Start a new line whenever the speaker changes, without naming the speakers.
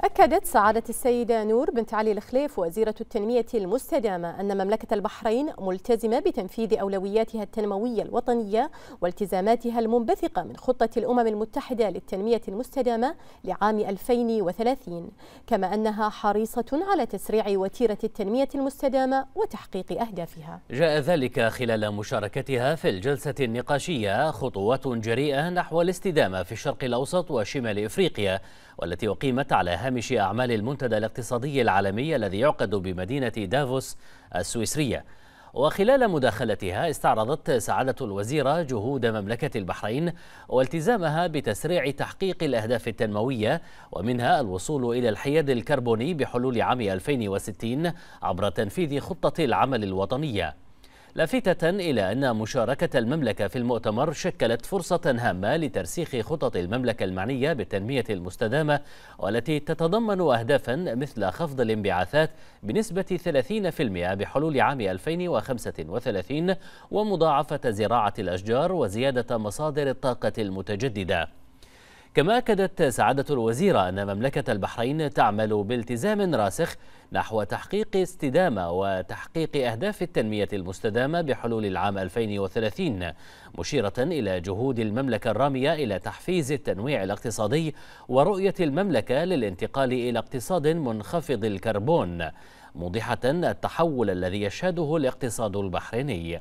أكدت سعادة السيدة نور بنت علي الخليف وزيرة التنمية المستدامة أن مملكة البحرين ملتزمة بتنفيذ أولوياتها التنموية الوطنية والتزاماتها المنبثقة من خطة الأمم المتحدة للتنمية المستدامة لعام 2030 كما أنها حريصة على تسريع وتيرة التنمية المستدامة وتحقيق أهدافها
جاء ذلك خلال مشاركتها في الجلسة النقاشية خطوات جريئة نحو الاستدامة في الشرق الأوسط وشمال إفريقيا والتي أقيمت على هامش أعمال المنتدى الاقتصادي العالمي الذي يعقد بمدينة دافوس السويسرية وخلال مداخلتها استعرضت سعادة الوزيرة جهود مملكة البحرين والتزامها بتسريع تحقيق الأهداف التنموية ومنها الوصول إلى الحياد الكربوني بحلول عام 2060 عبر تنفيذ خطة العمل الوطنية لافتة إلى أن مشاركة المملكة في المؤتمر شكلت فرصة هامة لترسيخ خطط المملكة المعنية بالتنمية المستدامة والتي تتضمن أهدافا مثل خفض الانبعاثات بنسبة 30% بحلول عام 2035 ومضاعفة زراعة الأشجار وزيادة مصادر الطاقة المتجددة كما أكدت سعادة الوزيرة أن مملكة البحرين تعمل بالتزام راسخ نحو تحقيق استدامة وتحقيق أهداف التنمية المستدامة بحلول العام 2030 مشيرة إلى جهود المملكة الرامية إلى تحفيز التنويع الاقتصادي ورؤية المملكة للانتقال إلى اقتصاد منخفض الكربون موضحة التحول الذي يشهده الاقتصاد البحريني